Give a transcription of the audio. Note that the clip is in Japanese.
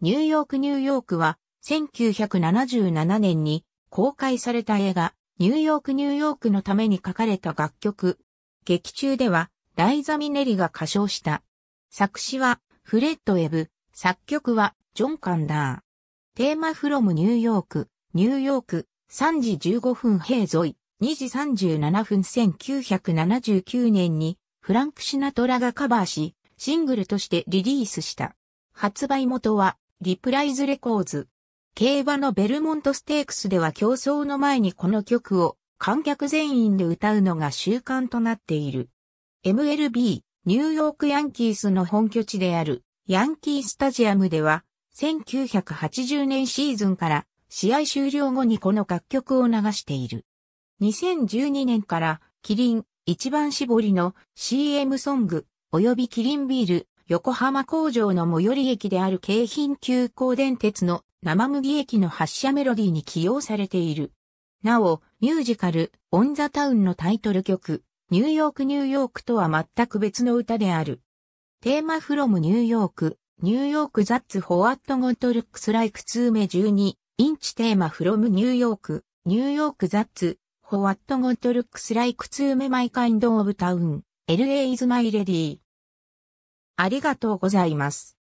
ニューヨークニューヨークは1977年に公開された映画ニューヨークニューヨークのために書かれた楽曲。劇中ではライザ・ミネリが歌唱した。作詞はフレッド・エブ、作曲はジョン・カンダー。テーマフロムニューヨーク、ニューヨーク、3時15分平沿い、2時37分1979年にフランク・シナトラがカバーし、シングルとしてリリースした。発売元はリプライズレコーズ。競馬のベルモントステークスでは競争の前にこの曲を観客全員で歌うのが習慣となっている。MLB、ニューヨークヤンキースの本拠地であるヤンキースタジアムでは1980年シーズンから試合終了後にこの楽曲を流している。2012年からキリン一番絞りの CM ソング及びキリンビール横浜工場の最寄り駅である京浜急行電鉄の生麦駅の発車メロディーに起用されている。なお、ミュージカル、オンザタウンのタイトル曲、ニューヨークニューヨークとは全く別の歌である。テーマフロムニューヨーク、ニューヨークザッツホワットゴントルックスライク2目12、インチテーマフロムニューヨーク、ニューヨークザッツ、ホワットゴントルックスライク2目マイカインドオブタウン、LA is my lady。ありがとうございます。